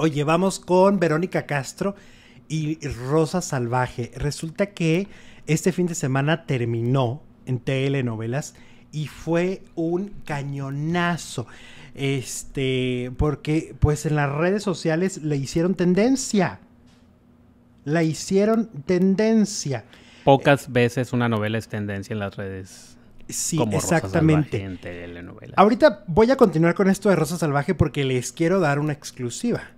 Oye, vamos con Verónica Castro y Rosa Salvaje. Resulta que este fin de semana terminó en telenovelas y fue un cañonazo. Este, porque pues en las redes sociales le hicieron tendencia. La hicieron tendencia. Pocas veces una novela es tendencia en las redes. Sí, exactamente. Ahorita voy a continuar con esto de Rosa Salvaje porque les quiero dar una exclusiva.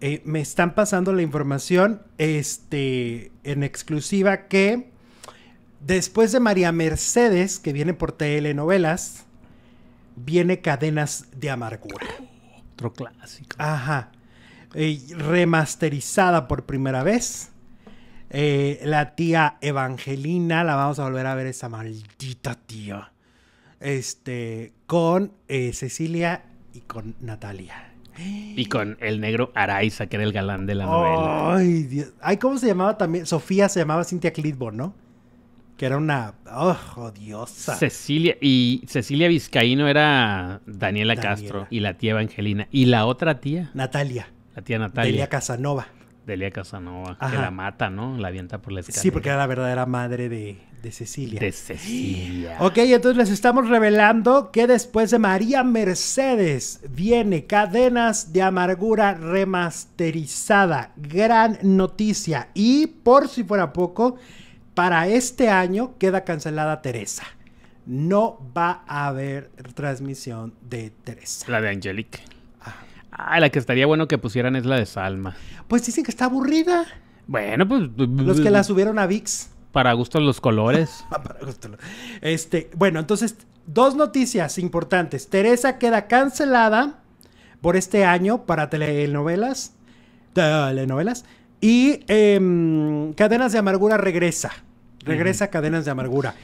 Eh, me están pasando la información este, en exclusiva que después de María Mercedes, que viene por telenovelas, viene Cadenas de Amargura. Otro clásico. Ajá. Eh, remasterizada por primera vez. Eh, la tía Evangelina, la vamos a volver a ver esa maldita tía. Este, con Cecilia y con Natalia. Y con el negro Araiza, que era el galán de la novela. Ay, ¿cómo se llamaba también? Sofía se llamaba Cynthia Clitbo, ¿no? Que era una. ¡Oh, Cecilia. Y Cecilia Vizcaíno era Daniela, Castro y la tía Evangelina. Y la otra tía. Natalia. La tía Natalia. Delia Casanova. Delia Casanova, que la mata, ¿no? La avienta por la escalera. Sí, porque era la verdadera madre de, de Cecilia. De Cecilia. Ok, entonces les estamos revelando que después de María Mercedes viene Cadenas de Amargura remasterizada. Gran noticia. Y por si fuera poco, para este año queda cancelada Teresa. No va a haber transmisión de Teresa. La de Angelique. Ah, la que estaría bueno que pusieran es la de Salma. Pues dicen que está aburrida. Bueno, pues. Los que la subieron a VIX. Para gusto los colores. Ah, para gusto. Este, bueno, entonces, dos noticias importantes. Teresa queda cancelada por este año para telenovelas. Telenovelas. Y em, Cadenas de Amargura regresa. Regresa Cadenas de Amargura.